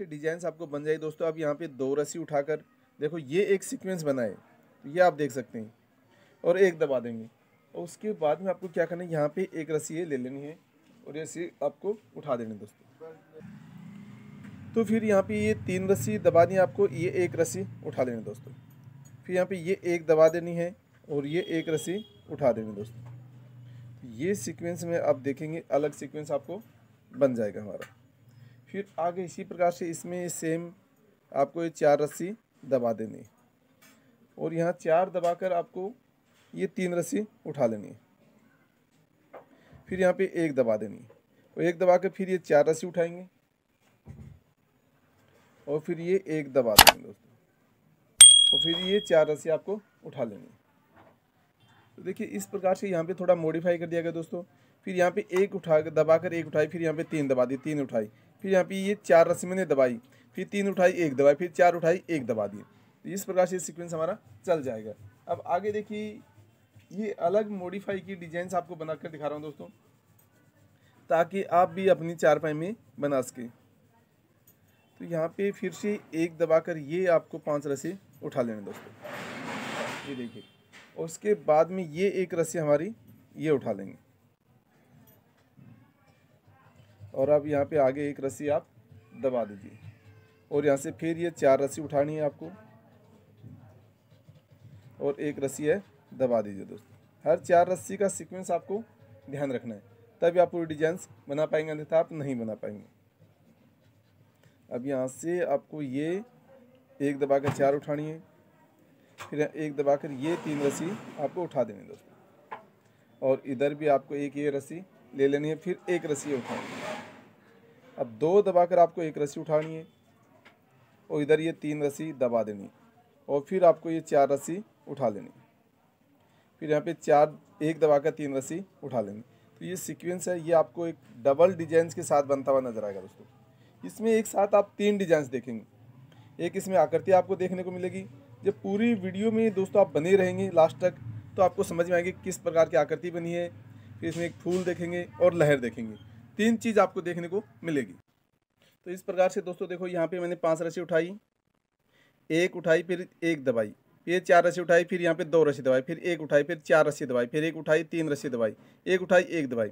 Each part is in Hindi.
अच्छे डिजाइन आपको बन जाए दोस्तों आप यहाँ पे दो रस्सी उठाकर देखो ये एक सिक्वेंस बनाए तो ये आप देख सकते हैं और एक दबा देंगे और उसके बाद में आपको क्या करना है यहाँ पे एक रस्सी ये ले लेनी है और ये रस्सी आपको उठा देनी दोस्तों तो फिर यहाँ पे ये तीन रस्सी दबा दी आपको ये एक रस्सी उठा देनी दोस्तों फिर यहाँ पे ये एक दबा देनी है और ये एक रस्सी उठा देनी दोस्तों ये सीक्वेंस में आप देखेंगे अलग सीक्वेंस आपको बन जाएगा हमारा फिर आगे इसी प्रकार से इसमें सेम आपको ये चार रस्सी दबा देनी है और यहाँ चार दबाकर आपको ये तीन रस्सी उठा लेनी है फिर यहाँ पे एक दबा देनी है और एक दबा कर फिर ये चार रस्सी उठाएंगे और फिर ये एक दबा देंगे दोस्तों और फिर ये चार रस्सी आपको उठा लेनी है तो देखिए इस प्रकार से यहाँ पे थोड़ा मॉडिफाई कर दिया गया दोस्तों फिर यहाँ पे एक उठा दबा कर एक उठाई फिर यहाँ पे तीन दबा दी तीन उठाई फिर यहाँ पे ये चार रस्सी मैंने दबाई फिर तीन उठाई एक दबाई फिर चार उठाई एक दबा दी तो इस प्रकार से सीक्वेंस हमारा चल जाएगा अब आगे देखिए ये अलग मॉडिफाई की डिजाइन आपको बनाकर दिखा रहा हूँ दोस्तों ताकि आप भी अपनी चारपाई में बना सकें तो यहाँ पे फिर से एक दबाकर ये आपको पांच रस्सी उठा लेना दोस्तों ये देखिए और उसके बाद में ये एक रस्सी हमारी ये उठा लेंगे और अब यहाँ पे आगे एक रस्सी आप दबा दीजिए और यहाँ से फिर ये चार रस्सी उठानी है आपको और एक रस्सी है दबा दीजिए दोस्तों हर चार रस्सी का सीक्वेंस आपको ध्यान रखना है तभी आप पूरी डिजाइंस बना पाएंगे अन्यथा आप नहीं बना पाएंगे अब यहाँ से आपको ये एक दबा कर चार उठानी है फिर एक दबा कर ये तीन रस्सी आपको उठा देनी दोस्तों और इधर भी आपको एक ये रस्सी ले लेनी है फिर एक रस्सी उठानी है अब दो दबाकर आपको एक रस्सी उठानी है और इधर ये तीन रस्सी दबा देनी और फिर आपको ये चार रस्सी उठा लेनी फिर यहाँ पे चार एक दबाकर तीन रस्सी उठा लेनी तो ये सीक्वेंस है ये आपको एक डबल डिजाइंस के साथ बनता हुआ नज़र आएगा दोस्तों इसमें एक साथ आप तीन डिजाइंस देखेंगे एक इसमें आकृति आपको देखने को मिलेगी जब पूरी वीडियो में दोस्तों आप बने रहेंगे लास्ट तक तो आपको समझ में आएगी किस प्रकार की आकृति बनी है फिर इसमें एक फूल देखेंगे और लहर देखेंगे तीन चीज़ आपको देखने को मिलेगी तो इस प्रकार से दोस्तों देखो यहाँ पे मैंने पांच रस्सी उठाई एक उठाई फिर एक दबाई फिर चार रस्सी उठाई फिर यहाँ पे दो रस्सी दबाई फिर एक उठाई फिर चार रस्सी दबाई फिर एक उठाई तीन रस्सी दबाई एक उठाई एक दबाई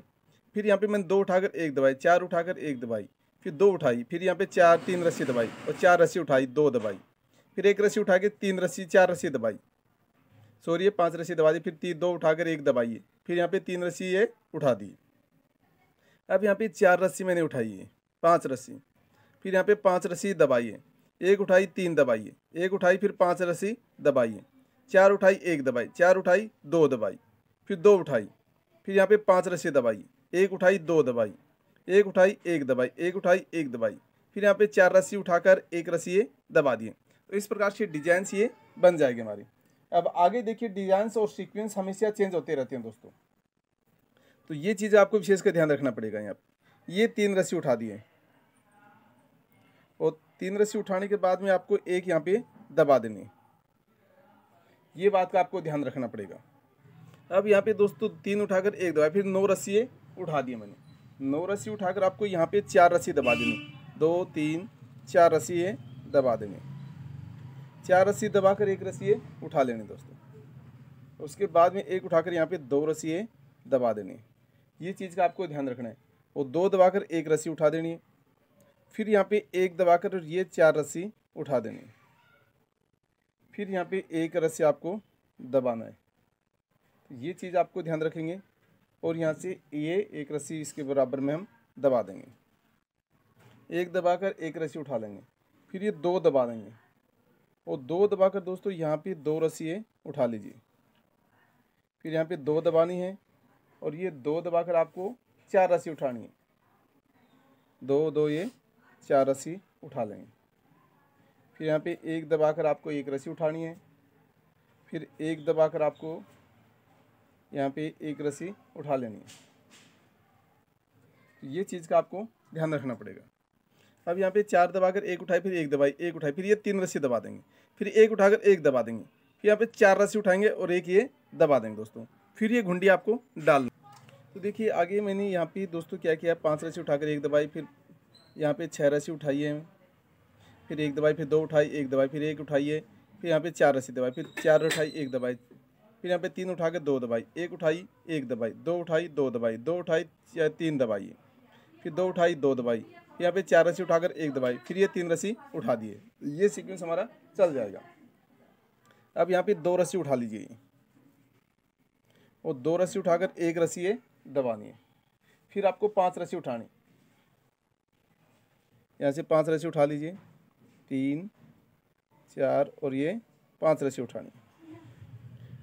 फिर यहाँ पे मैंने दो उठाकर एक दबाई चार उठाकर एक दबाई फिर दो उठाई फिर यहाँ पे चार तीन रस्सी दबाई और चार रस्सी उठाई दो दबाई फिर एक रस्सी उठा के तीन रस्सी चार रस्सी दबाई सॉरी ये पाँच रस्सी दबा दी फिर तीन दो उठाकर एक दबाइए फिर यहाँ पे तीन रस्सी ये उठा दिए अब यहाँ पे चार रस्सी मैंने उठाई है पाँच रस्सी फिर यहाँ पे पाँच रस्सी दबाइए एक उठाई तीन दबाइए एक उठाई फिर पाँच रस्सी दबाइए चार उठाई एक दबाई चार उठाई दो दबाई फिर दो उठाई फिर यहाँ पे पाँच रस्सी दबाई एक उठाई दो दबाई एक उठाई एक दबाई एक उठाई एक दबाई फिर यहाँ पे चार रस्सी उठाकर एक रस्सी ये दबा दिए तो इस प्रकार से डिजाइंस ये बन जाएगी हमारी अब आगे देखिए डिजाइंस और सीक्वेंस हमेशा चेंज होते रहते हैं दोस्तों तो ये चीज़ आपको विशेष का ध्यान रखना पड़ेगा यहाँ पर ये तीन रस्सी उठा दिए और तीन रस्सी उठाने के बाद में आपको एक यहाँ पे दबा देनी ये बात का आपको ध्यान रखना पड़ेगा अब यहाँ पे दोस्तों तीन उठाकर एक दबाया फिर नौ रस्सी उठा दिए मैंने नौ रस्सी उठाकर आपको यहाँ पे चार रस्सी दबा देनी दो तीन चार रस्सी दबा देनी चार रस्सी दबाकर एक रस्सी उठा लेनी दोस्तों उसके बाद में एक उठाकर यहाँ पे दो रस्सी दबा देनी ये चीज़ का आपको ध्यान रखना है और दो दबाकर एक रस्सी उठा देनी है फिर यहाँ पे एक दबाकर ये चार रस्सी उठा देनी है फिर यहाँ पे एक रस्सी आपको दबाना है तो ये चीज़ आपको ध्यान रखेंगे और यहाँ से ये एक रस्सी इसके बराबर में हम दबा देंगे एक दबाकर एक रस्सी उठा लेंगे फिर ये दो दबा देंगे और दो दबाकर दोस्तों यहाँ पे दो रस्सी उठा लीजिए फिर यहाँ पे दो दबानी है और ये दो दबाकर आपको चार रस्सी उठानी है दो दो ये चार रस्सी उठा लेंगे फिर यहाँ पे एक दबाकर आपको एक रस्सी उठानी है फिर एक दबाकर आपको यहाँ पे एक रस्सी उठा लेनी है तो ये चीज़ का आपको ध्यान रखना पड़ेगा अब यहाँ पे चार दबाकर एक उठाई फिर एक दबाई एक उठाई फिर ये तीन रस्सी दबा देंगे फिर एक उठाकर एक दबा देंगे फिर यहाँ पे चार रस्सी उठाएंगे और एक ये दबा देंगे दोस्तों फिर ये घुंडी आपको डाल तो देखिए आगे मैंने यहाँ पे दोस्तों क्या किया पाँच रस्सी उठाकर एक दवाई फिर यहाँ पे छः रस्सी उठाई है फिर एक दवाई फिर दो उठाई एक दवाई फिर एक उठाइए फिर यहाँ पे चार रस्सी दवाई फिर चार उठाई एक दवाई फिर यहाँ पे तीन उठा के दो दवाई एक उठाई एक दवाई दो उठाई दो दवाई दो उठाई या तीन दवाई फिर दो उठाई दो दवाई फिर यहाँ पे चार रस्सी उठाकर एक दवाई फिर ये तीन रस्सी उठा दिए ये सीक्वेंस हमारा चल जाएगा अब यहाँ पे दो रस्सी उठा लीजिए और दो रस्सी उठाकर एक रस्सी ये दबानी है फिर आपको पांच रस्सी उठानी यहाँ से पांच रस्सी उठा लीजिए तीन चार और ये पांच रस्सी उठानी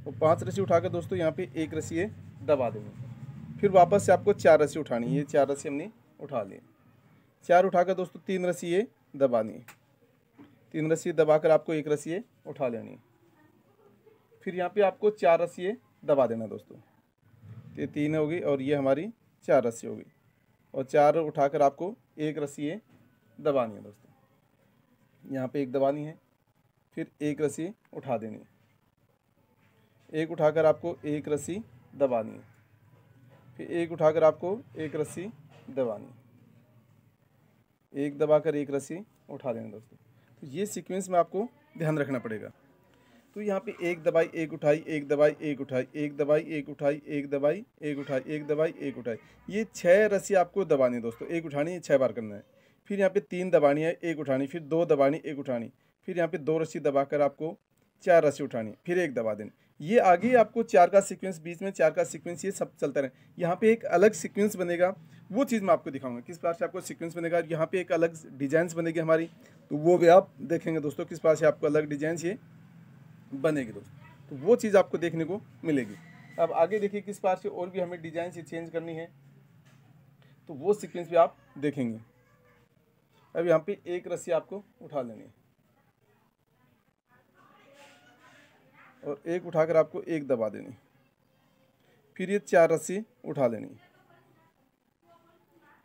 और पांच रस्सी उठाकर दोस्तों यहाँ पे एक रस्सी ये दबा देंगे फिर वापस से आपको चार रस्सी उठानी है ये चार रस्सी हमने उठा ली चार उठाकर दोस्तों तीन रस्सी ये दबानी है तीन रस्सी दबाकर आपको एक रस्सी ये उठा लेनी है फिर यहाँ पे आपको चार रस्सी दबा देना दोस्तों ये तीन होगी और ये हमारी चार रस्सी होगी और चार उठाकर आपको एक रस्सी ये दबानी है दोस्तों यहाँ पे एक दबानी है फिर एक रस्सी उठा देनी है एक उठाकर आपको एक रस्सी दबानी है फिर एक उठाकर आपको एक रस्सी दबानी है एक दबाकर एक रस्सी उठा देना दोस्तों तो ये सीक्वेंस में आपको ध्यान रखना पड़ेगा तो यहाँ पे एक दवाई एक उठाई एक दवाई एक उठाई एक दवाई एक उठाई एक दवाई एक उठाई एक दवाई एक उठाई ये छः रस्सी आपको दबानी है दोस्तों एक उठानी है छः बार करना है फिर यहाँ पे तीन दबानी है एक उठानी फिर दो दबानी एक उठानी फिर यहाँ पे दो रस्सी दबाकर आपको चार रस्सी उठानी फिर एक दबा देनी ये आगे आपको चार का सिक्वेंस बीच में चार का सिक्वेंस ये सब चलता रहे यहाँ पर एक अलग सिक्वेंस बनेगा वो चीज़ मैं आपको दिखाऊंगा किस प्रकार से आपको सीक्वेंस बनेगा यहाँ पे एक अलग डिजाइंस बनेगी हमारी तो वो भी आप देखेंगे दोस्तों किस प्रकार से आपको अलग डिजाइंस ये बनेगी दोस्त तो वो चीज़ आपको देखने को मिलेगी अब आगे देखिए किस पार से और भी हमें डिजाइन से चेंज करनी है तो वो सिक्वेंस भी आप देखेंगे अब यहाँ पे एक रस्सी आपको उठा लेनी है और एक उठाकर आपको एक दबा देनी फिर ये चार रस्सी उठा लेनी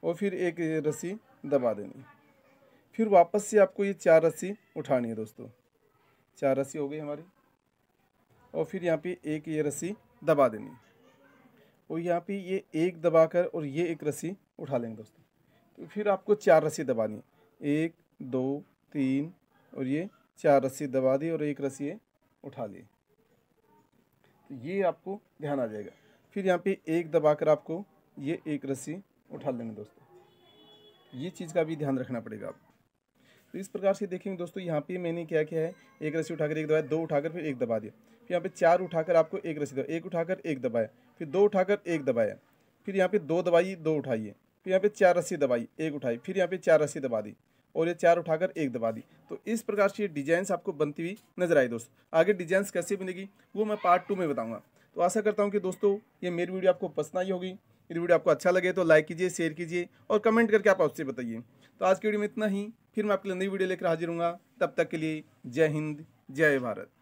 और फिर एक रस्सी दबा देनी फिर वापस से आपको ये चार रस्सी उठानी है दोस्तों चार रस्सी हो गई हमारी और फिर यहाँ पे एक ये रस्सी दबा देनी और यहाँ पे ये एक दबा कर और ये एक रस्सी उठा लेंगे दोस्तों तो फिर आपको चार रस्सी दबानी एक दो तीन और ये चार रस्सी दबा दी और एक रस्सी उठा ली तो ये आपको ध्यान आ जाएगा फिर यहाँ पे एक दबा कर आपको ये एक रस्सी उठा लेंगे दोस्तों ये चीज़ का भी ध्यान रखना पड़ेगा आपको तो इस प्रकार से देखेंगे दोस्तों यहाँ पे मैंने क्या किया है एक रस्सी उठाकर एक दबाया दो उठाकर फिर एक दबा दिया फिर यहाँ पे चार उठाकर आपको एक रस्सी दबाया एक उठाकर एक दबाया फिर दो उठाकर एक दबाया फिर यहाँ पे दो दबाई दो उठाइए फिर यहाँ पे चार रस्सी दबाई एक उठाई फिर यहाँ पे चार रस्सी दबा दी और ये चार उठाकर एक दबा दी तो इस प्रकार से ये डिजाइंस आपको बनती हुई नजर आई दोस्तों आगे डिजाइंस कैसे बनेगी वो मैं पार्ट टू में बताऊँगा तो आशा करता हूँ कि दोस्तों ये मेरी वीडियो आपको पसंद आई होगी मेरी वीडियो आपको अच्छा लगे तो लाइक कीजिए शेयर कीजिए और कमेंट करके आप आपसे बताइए तो आज की वीडियो में इतना ही फिर मैं आपके लिए नई वीडियो लेकर हाजिर हूँ तब तक के लिए जय हिंद जय भारत